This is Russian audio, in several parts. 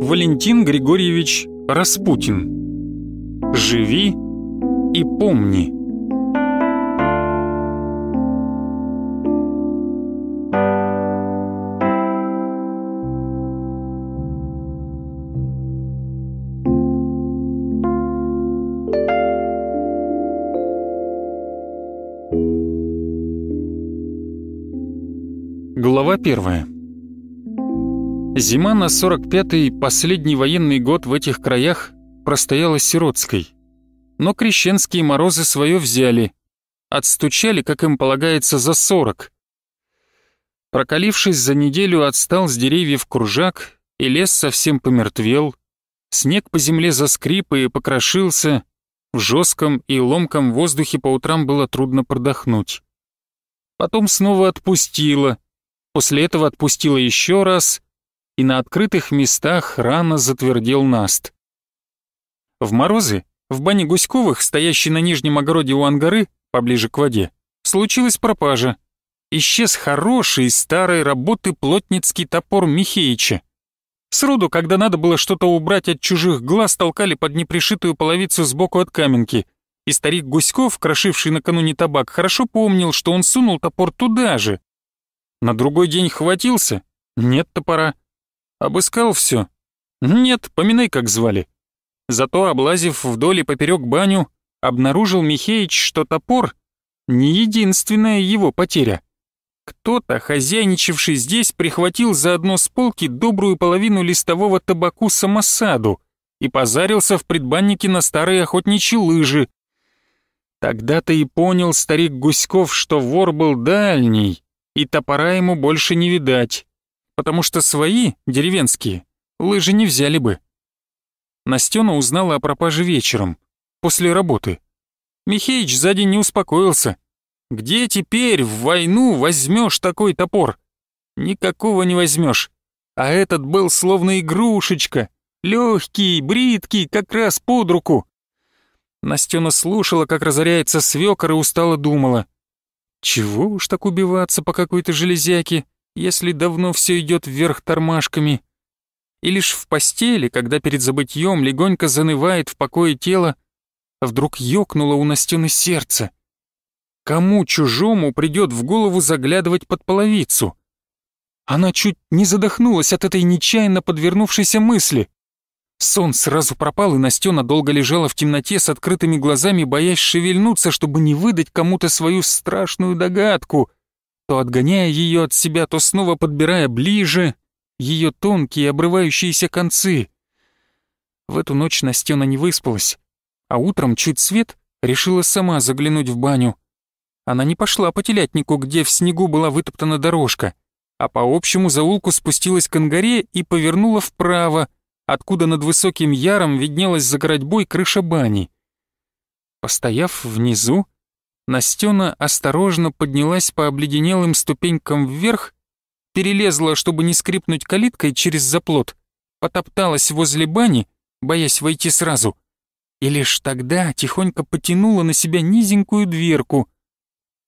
Валентин Григорьевич Распутин «Живи и помни». Глава 1. Зима на 45-й, последний военный год в этих краях, простояла сиротской. Но крещенские морозы свое взяли. Отстучали, как им полагается, за 40. Прокалившись за неделю, отстал с деревьев кружак, и лес совсем помертвел. Снег по земле заскрип и покрошился. В жестком и ломком воздухе по утрам было трудно продохнуть. Потом снова отпустило — после этого отпустила еще раз, и на открытых местах рано затвердел наст. В морозы, в бане Гуськовых, стоящей на нижнем огороде у ангары, поближе к воде, случилась пропажа. Исчез хороший старой работы плотницкий топор Михеича. Сроду, когда надо было что-то убрать от чужих глаз, толкали под непришитую половицу сбоку от каменки. И старик Гуськов, крошивший накануне табак, хорошо помнил, что он сунул топор туда же, на другой день хватился? Нет топора. Обыскал все? Нет, поминай, как звали. Зато, облазив вдоль и поперек баню, обнаружил Михеич, что топор — не единственная его потеря. Кто-то, хозяйничавший здесь, прихватил заодно с полки добрую половину листового табаку самосаду и позарился в предбаннике на старые охотничьи лыжи. Тогда-то и понял старик Гуськов, что вор был дальний, и топора ему больше не видать, потому что свои, деревенские, лыжи не взяли бы. Настена узнала о пропаже вечером, после работы. Михеич сзади не успокоился. «Где теперь в войну возьмешь такой топор?» «Никакого не возьмешь. А этот был словно игрушечка, легкий, бриткий, как раз под руку». Настена слушала, как разоряется свекор и устало думала. Чего уж так убиваться по какой-то железяке, если давно все идет вверх тормашками? И лишь в постели, когда перед забытьем легонько занывает в покое тело, вдруг ёкнуло у Настены сердце. Кому чужому придет в голову заглядывать под половицу? Она чуть не задохнулась от этой нечаянно подвернувшейся мысли. Сон сразу пропал, и Настена долго лежала в темноте с открытыми глазами, боясь шевельнуться, чтобы не выдать кому-то свою страшную догадку. То отгоняя ее от себя, то снова подбирая ближе ее тонкие обрывающиеся концы. В эту ночь Настена не выспалась, а утром чуть свет решила сама заглянуть в баню. Она не пошла по телятнику, где в снегу была вытоптана дорожка, а по общему заулку спустилась к ангаре и повернула вправо — откуда над высоким яром виднелась за городьбой крыша бани. Постояв внизу, Настена осторожно поднялась по обледенелым ступенькам вверх, перелезла, чтобы не скрипнуть калиткой через заплот, потопталась возле бани, боясь войти сразу, и лишь тогда тихонько потянула на себя низенькую дверку.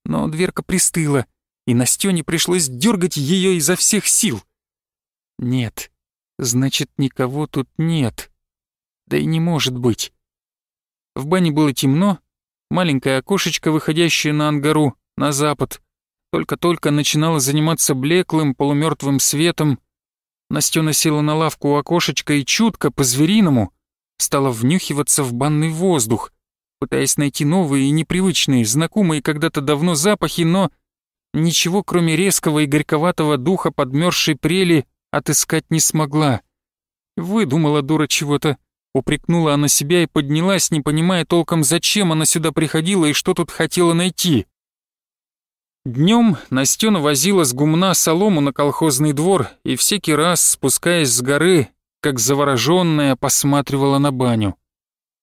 Но дверка пристыла, и Настене пришлось дергать ее изо всех сил. Нет, Значит, никого тут нет. Да и не может быть. В бане было темно, маленькое окошечко, выходящее на ангару, на запад, только-только начинало заниматься блеклым, полумертвым светом. Настена села на лавку у окошечка и чутко, по-звериному, стала внюхиваться в банный воздух, пытаясь найти новые и непривычные, знакомые когда-то давно запахи, но ничего, кроме резкого и горьковатого духа подмерзшей прели, отыскать не смогла. Выдумала дура чего-то, упрекнула она себя и поднялась, не понимая толком, зачем она сюда приходила и что тут хотела найти. Днем Настена возила с гумна солому на колхозный двор и всякий раз, спускаясь с горы, как завороженная, посматривала на баню.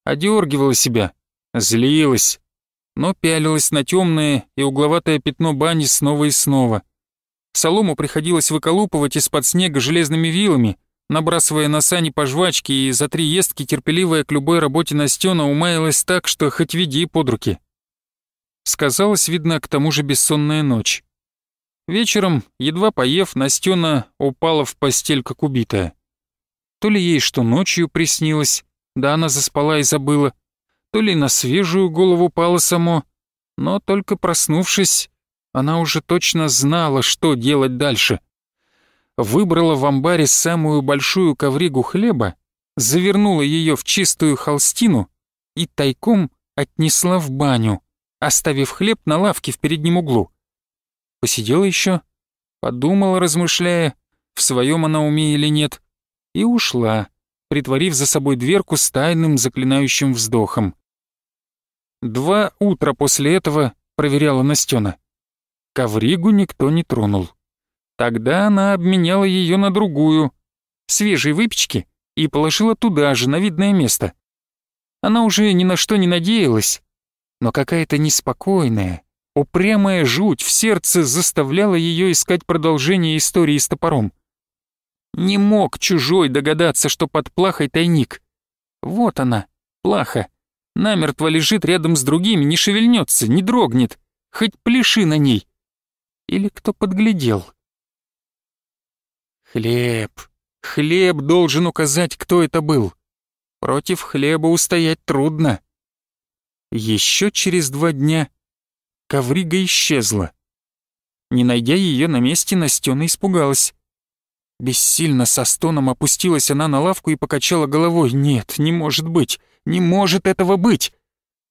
Одергивала себя, злилась, но пялилась на темное и угловатое пятно бани снова и снова — Солому приходилось выколупывать из-под снега железными вилами, набрасывая на сани по жвачке, и за три естки терпеливая к любой работе Настена умаялась так, что хоть веди под руки. Сказалось, видно, к тому же бессонная ночь. Вечером, едва поев, Настена упала в постель, как убитая. То ли ей что ночью приснилось, да она заспала и забыла, то ли на свежую голову пало само, но только проснувшись, она уже точно знала, что делать дальше. Выбрала в амбаре самую большую ковригу хлеба, завернула ее в чистую холстину и тайком отнесла в баню, оставив хлеб на лавке в переднем углу. Посидела еще, подумала, размышляя, в своем она уме или нет, и ушла, притворив за собой дверку с тайным заклинающим вздохом. Два утра после этого проверяла Настена. Ковригу никто не тронул. Тогда она обменяла ее на другую, свежей выпечки, и положила туда же, на видное место. Она уже ни на что не надеялась, но какая-то неспокойная, упрямая жуть в сердце заставляла ее искать продолжение истории с топором. Не мог чужой догадаться, что под плахой тайник. Вот она, плаха, намертво лежит рядом с другими, не шевельнется, не дрогнет, хоть пляши на ней. Или кто подглядел? Хлеб. Хлеб должен указать, кто это был. Против хлеба устоять трудно. Еще через два дня коврига исчезла. Не найдя ее на месте, Настена испугалась. Бессильно со стоном опустилась она на лавку и покачала головой. «Нет, не может быть! Не может этого быть!»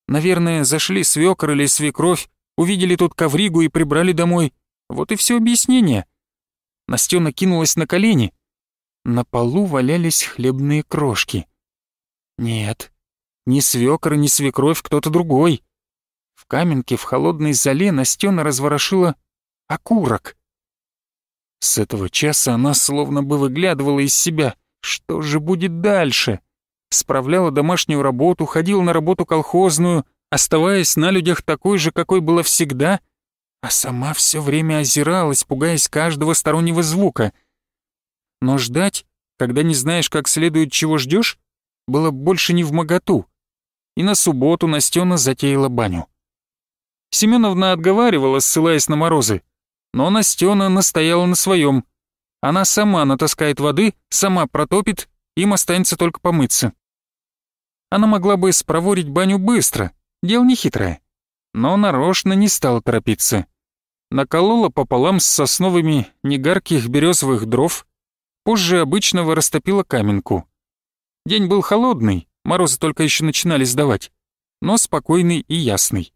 Наверное, зашли свекор или свекровь, увидели тут ковригу и прибрали домой. Вот и все объяснение. Настена кинулась на колени. На полу валялись хлебные крошки. Нет, ни свёкор, ни свекровь, кто-то другой. В каменке в холодной зале Настена разворошила окурок. С этого часа она словно бы выглядывала из себя. Что же будет дальше? Справляла домашнюю работу, ходила на работу колхозную, оставаясь на людях такой же, какой была всегда — а сама все время озиралась, пугаясь каждого стороннего звука. Но ждать, когда не знаешь, как следует, чего ждешь, было больше не в моготу. И на субботу Настена затеяла баню. Семеновна отговаривала, ссылаясь на морозы, но Настена настояла на своем. Она сама натаскает воды, сама протопит, им останется только помыться. Она могла бы спроворить баню быстро, дело нехитрое, но нарочно не стала торопиться наколола пополам с сосновыми негарких березовых дров, позже обычного растопила каменку. День был холодный, морозы только еще начинали сдавать, но спокойный и ясный.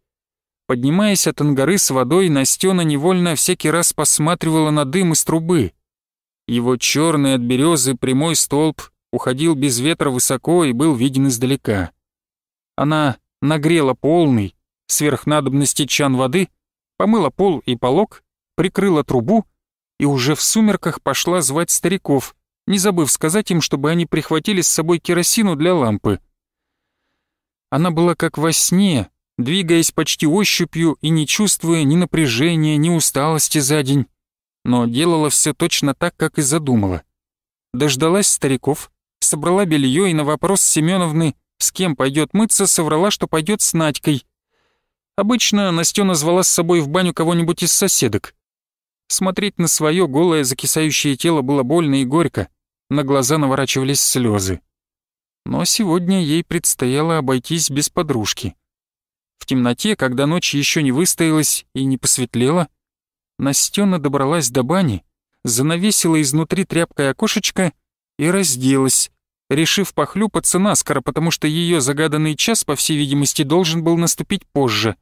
Поднимаясь от ангары с водой, Настена невольно всякий раз посматривала на дым из трубы. Его черный от березы прямой столб уходил без ветра высоко и был виден издалека. Она нагрела полный, сверх чан воды — помыла пол и полог, прикрыла трубу и уже в сумерках пошла звать стариков, не забыв сказать им, чтобы они прихватили с собой керосину для лампы. Она была как во сне, двигаясь почти ощупью и не чувствуя ни напряжения, ни усталости за день, но делала все точно так, как и задумала. Дождалась стариков, собрала белье и на вопрос Семеновны, с кем пойдет мыться, соврала, что пойдет с Надькой, Обычно Настена звала с собой в баню кого-нибудь из соседок. Смотреть на свое голое закисающее тело было больно и горько, на глаза наворачивались слезы. Но сегодня ей предстояло обойтись без подружки. В темноте, когда ночь еще не выстоялась и не посветлела, Настена добралась до бани, занавесила изнутри тряпкой окошечко и разделась, решив похлюпаться наскоро, потому что ее загаданный час, по всей видимости, должен был наступить позже.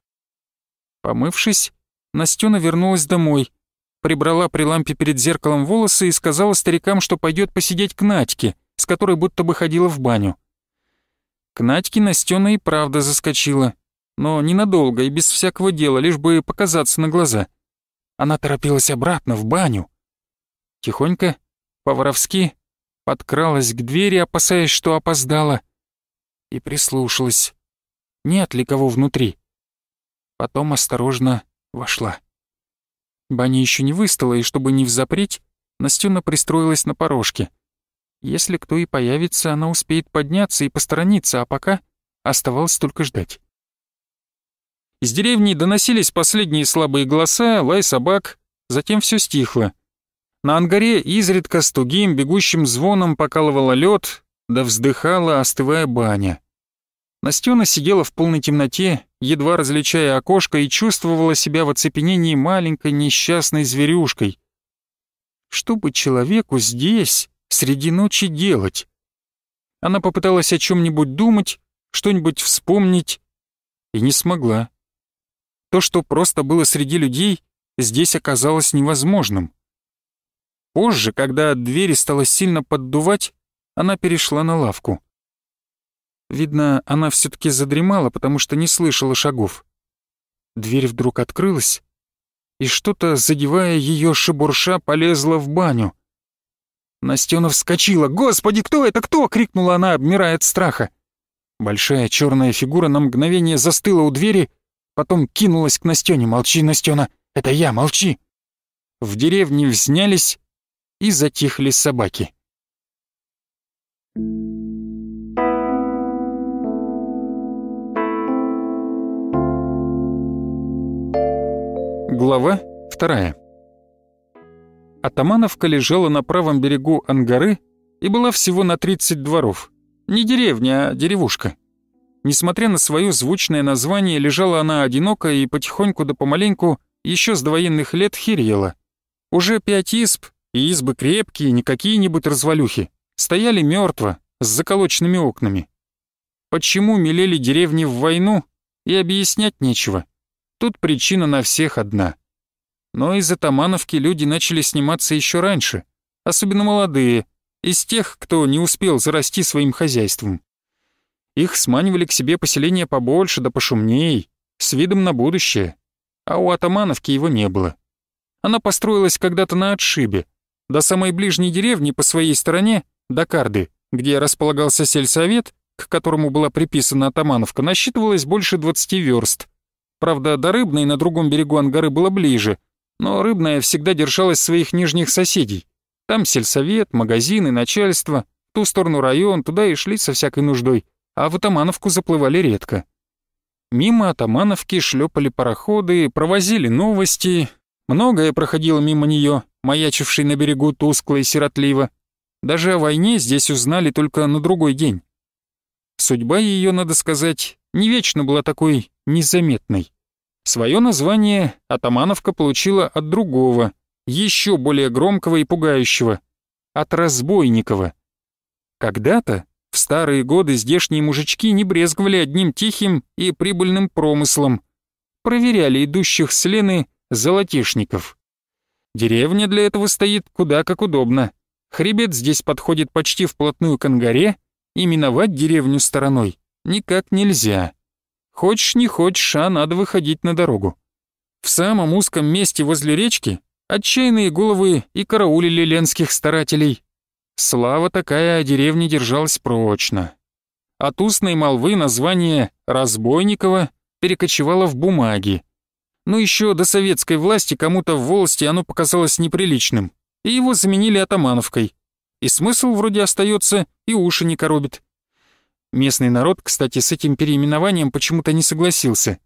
Помывшись, Настена вернулась домой, прибрала при лампе перед зеркалом волосы и сказала старикам, что пойдет посидеть к Надьке, с которой будто бы ходила в баню. К Надьке Настена и правда заскочила, но ненадолго и без всякого дела, лишь бы показаться на глаза. Она торопилась обратно в баню. Тихонько, по-воровски, подкралась к двери, опасаясь, что опоздала, и прислушалась, нет ли кого внутри. Потом осторожно вошла. Баня еще не выстала, и чтобы не взапреть, Настюна пристроилась на порожке. Если кто и появится, она успеет подняться и посторониться, а пока оставалось только ждать. Из деревни доносились последние слабые голоса, лай собак, затем все стихло. На ангаре изредка с тугим бегущим звоном покалывала лед, да вздыхала, остывая баня. Настена сидела в полной темноте, едва различая окошко, и чувствовала себя в оцепенении маленькой несчастной зверюшкой. Что бы человеку здесь, среди ночи, делать? Она попыталась о чем-нибудь думать, что-нибудь вспомнить, и не смогла. То, что просто было среди людей, здесь оказалось невозможным. Позже, когда от двери стало сильно поддувать, она перешла на лавку. Видно, она все таки задремала, потому что не слышала шагов. Дверь вдруг открылась, и что-то, задевая ее шибурша, полезла в баню. Настена вскочила. «Господи, кто это? Кто?» — крикнула она, обмирая от страха. Большая черная фигура на мгновение застыла у двери, потом кинулась к Настене. «Молчи, Настена! Это я, молчи!» В деревне взнялись и затихли собаки. Thank you. Глава 2. Атамановка лежала на правом берегу Ангары и была всего на 30 дворов. Не деревня, а деревушка. Несмотря на свое звучное название, лежала она одиноко и потихоньку да помаленьку еще с довоенных лет херела. Уже пять изб, и избы крепкие, не какие-нибудь развалюхи, стояли мертво, с заколоченными окнами. Почему мелели деревни в войну, и объяснять нечего. Тут причина на всех одна. Но из Атамановки люди начали сниматься еще раньше, особенно молодые, из тех, кто не успел зарасти своим хозяйством. Их сманивали к себе поселения побольше да пошумней, с видом на будущее. А у Атамановки его не было. Она построилась когда-то на отшибе, до самой ближней деревни по своей стороне, до Карды, где располагался сельсовет, к которому была приписана Атамановка, насчитывалось больше 20 верст — Правда, до Рыбной на другом берегу Ангары было ближе, но Рыбная всегда держалась своих нижних соседей. Там сельсовет, магазины, начальство, ту сторону район, туда и шли со всякой нуждой, а в Атамановку заплывали редко. Мимо Атамановки шлепали пароходы, провозили новости, многое проходило мимо нее, маячившей на берегу тускло и сиротливо. Даже о войне здесь узнали только на другой день. Судьба ее, надо сказать, не вечно была такой незаметной. Свое название Атамановка получила от другого, еще более громкого и пугающего, от Разбойникова. Когда-то, в старые годы, здешние мужички не брезговали одним тихим и прибыльным промыслом, проверяли идущих с Лены золотишников. Деревня для этого стоит куда как удобно. Хребет здесь подходит почти вплотную к ангаре, и миновать деревню стороной никак нельзя. Хочешь не хочешь, а надо выходить на дорогу. В самом узком месте возле речки отчаянные головы и караулили ленских старателей. Слава такая о деревне держалась прочно. От устной молвы название «Разбойникова» перекочевало в бумаги. Но еще до советской власти кому-то в волости оно показалось неприличным, и его заменили атамановкой. И смысл вроде остается, и уши не коробит. Местный народ, кстати, с этим переименованием почему-то не согласился.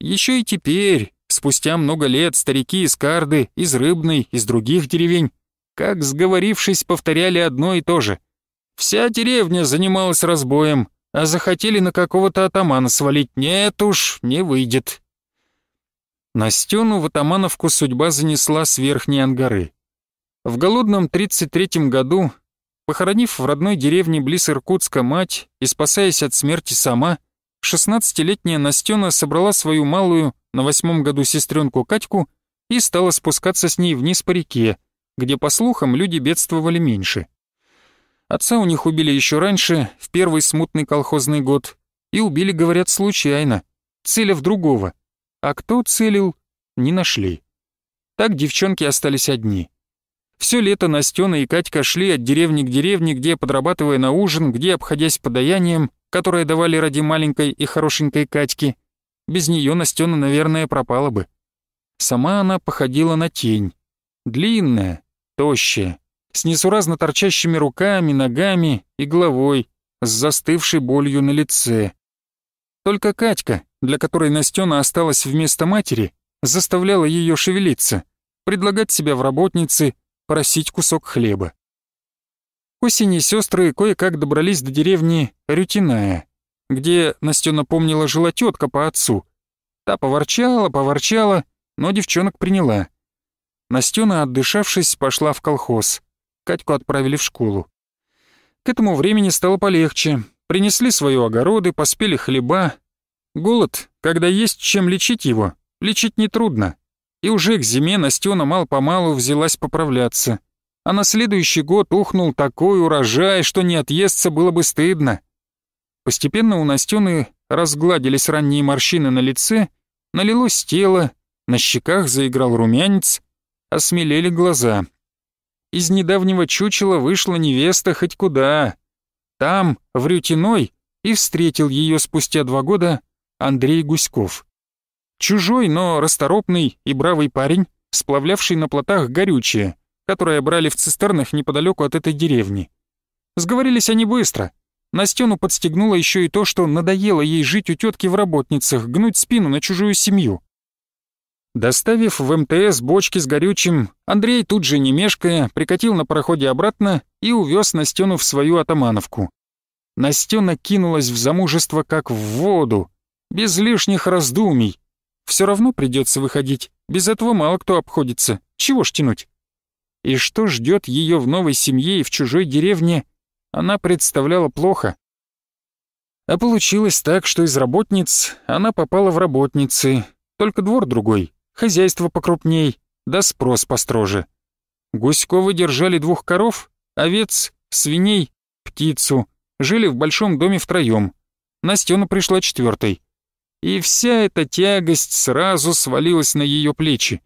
Еще и теперь, спустя много лет, старики из Карды, из Рыбной, из других деревень, как сговорившись, повторяли одно и то же. Вся деревня занималась разбоем, а захотели на какого-то атамана свалить. Нет уж, не выйдет. На стену в атамановку судьба занесла с верхней ангары. В голодном 33-м году Похоронив в родной деревне близ Иркутска мать и спасаясь от смерти сама, 16-летняя Настена собрала свою малую на восьмом году сестренку Катьку и стала спускаться с ней вниз по реке, где, по слухам, люди бедствовали меньше. Отца у них убили еще раньше, в первый смутный колхозный год, и убили, говорят, случайно, целя в другого. А кто целил, не нашли. Так девчонки остались одни. Все лето Настена и Катька шли от деревни к деревне, где подрабатывая на ужин, где обходясь подаянием, которое давали ради маленькой и хорошенькой Катьки. Без нее Настена, наверное, пропала бы. Сама она походила на тень. Длинная, тощая, с несуразно торчащими руками, ногами и головой, с застывшей болью на лице. Только Катька, для которой Настена осталась вместо матери, заставляла ее шевелиться, предлагать себя в работнице, просить кусок хлеба. К осени сестры кое-как добрались до деревни Рютиная, где Настена помнила жила тетка по отцу. Та поворчала, поворчала, но девчонок приняла. Настена, отдышавшись, пошла в колхоз. Катьку отправили в школу. К этому времени стало полегче. Принесли свою огороды, поспели хлеба. Голод, когда есть чем лечить его, лечить нетрудно и уже к зиме Настена мал-помалу взялась поправляться. А на следующий год ухнул такой урожай, что не отъесться было бы стыдно. Постепенно у Настены разгладились ранние морщины на лице, налилось тело, на щеках заиграл румянец, осмелели глаза. Из недавнего чучела вышла невеста хоть куда. Там, в Рютиной, и встретил ее спустя два года Андрей Гуськов. Чужой, но расторопный и бравый парень, сплавлявший на плотах горючее, которое брали в цистернах неподалеку от этой деревни. Сговорились они быстро. Настену подстегнуло еще и то, что надоело ей жить у тетки в работницах, гнуть спину на чужую семью. Доставив в МТС бочки с горючим, Андрей тут же не мешкая прикатил на пароходе обратно и увез Настену в свою атамановку. Настена кинулась в замужество как в воду, без лишних раздумий, все равно придется выходить. Без этого мало кто обходится. Чего ж тянуть? И что ждет ее в новой семье и в чужой деревне, она представляла плохо. А получилось так, что из работниц она попала в работницы. Только двор другой, хозяйство покрупней, да спрос построже. Гуськовы держали двух коров, овец, свиней, птицу. Жили в большом доме втроем. стену пришла четвертой и вся эта тягость сразу свалилась на ее плечи.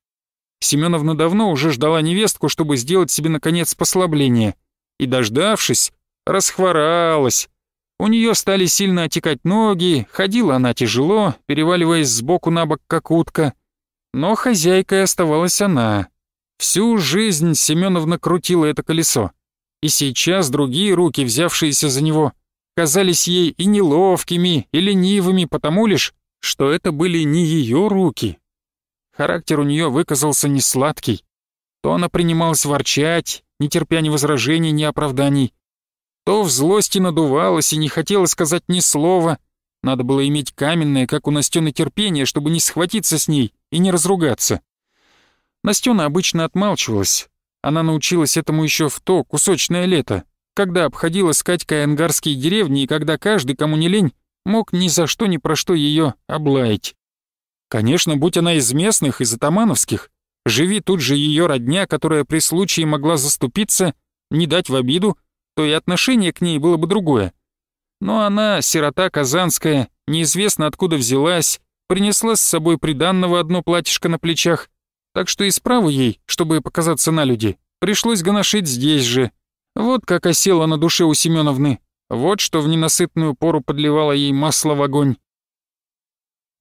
Семеновна давно уже ждала невестку, чтобы сделать себе, наконец, послабление, и, дождавшись, расхворалась. У нее стали сильно отекать ноги, ходила она тяжело, переваливаясь сбоку на бок, как утка. Но хозяйкой оставалась она. Всю жизнь Семеновна крутила это колесо. И сейчас другие руки, взявшиеся за него, казались ей и неловкими, и ленивыми, потому лишь, что это были не ее руки. Характер у нее выказался не сладкий. То она принималась ворчать, не терпя ни возражений, ни оправданий, то в злости надувалась и не хотела сказать ни слова. Надо было иметь каменное, как у Настёны, терпение, чтобы не схватиться с ней и не разругаться. Настёна обычно отмалчивалась. Она научилась этому еще в то кусочное лето, когда обходила с Катькой ангарские деревни и когда каждый, кому не лень, мог ни за что ни про что ее облаять. Конечно, будь она из местных, из атамановских, живи тут же ее родня, которая при случае могла заступиться, не дать в обиду, то и отношение к ней было бы другое. Но она, сирота казанская, неизвестно откуда взялась, принесла с собой приданного одно платьишко на плечах, так что и справу ей, чтобы показаться на люди, пришлось гоношить здесь же. Вот как осела на душе у Семеновны вот что в ненасытную пору подливало ей масло в огонь.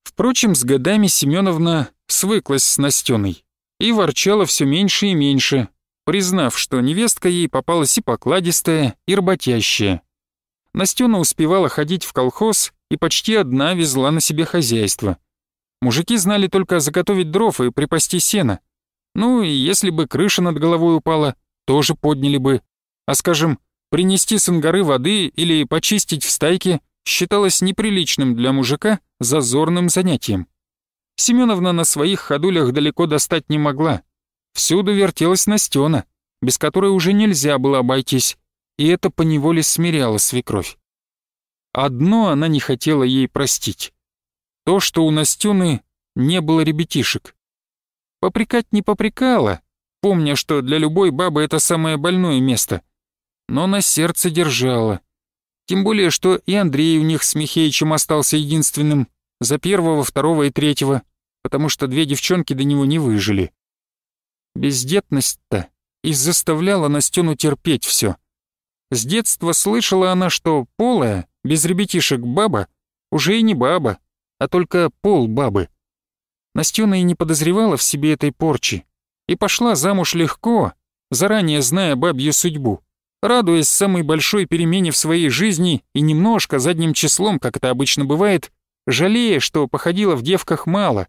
Впрочем, с годами Семеновна свыклась с Настеной и ворчала все меньше и меньше, признав, что невестка ей попалась и покладистая, и работящая. Настена успевала ходить в колхоз и почти одна везла на себе хозяйство. Мужики знали только заготовить дров и припасти сено. Ну и если бы крыша над головой упала, тоже подняли бы. А скажем, Принести с ангары воды или почистить в стайке считалось неприличным для мужика зазорным занятием. Семеновна на своих ходулях далеко достать не могла. Всюду вертелась Настена, без которой уже нельзя было обойтись, и это поневоле смиряло свекровь. Одно она не хотела ей простить. То, что у Настены не было ребятишек. Попрекать не попрекала, помня, что для любой бабы это самое больное место, но на сердце держало. Тем более, что и Андрей у них с Михеичем остался единственным за первого, второго и третьего, потому что две девчонки до него не выжили. Бездетность-то и заставляла Настену терпеть все. С детства слышала она, что полая, без ребятишек баба, уже и не баба, а только пол бабы. Настена и не подозревала в себе этой порчи, и пошла замуж легко, заранее зная бабью судьбу радуясь самой большой перемене в своей жизни и немножко задним числом, как это обычно бывает, жалея, что походила в девках мало,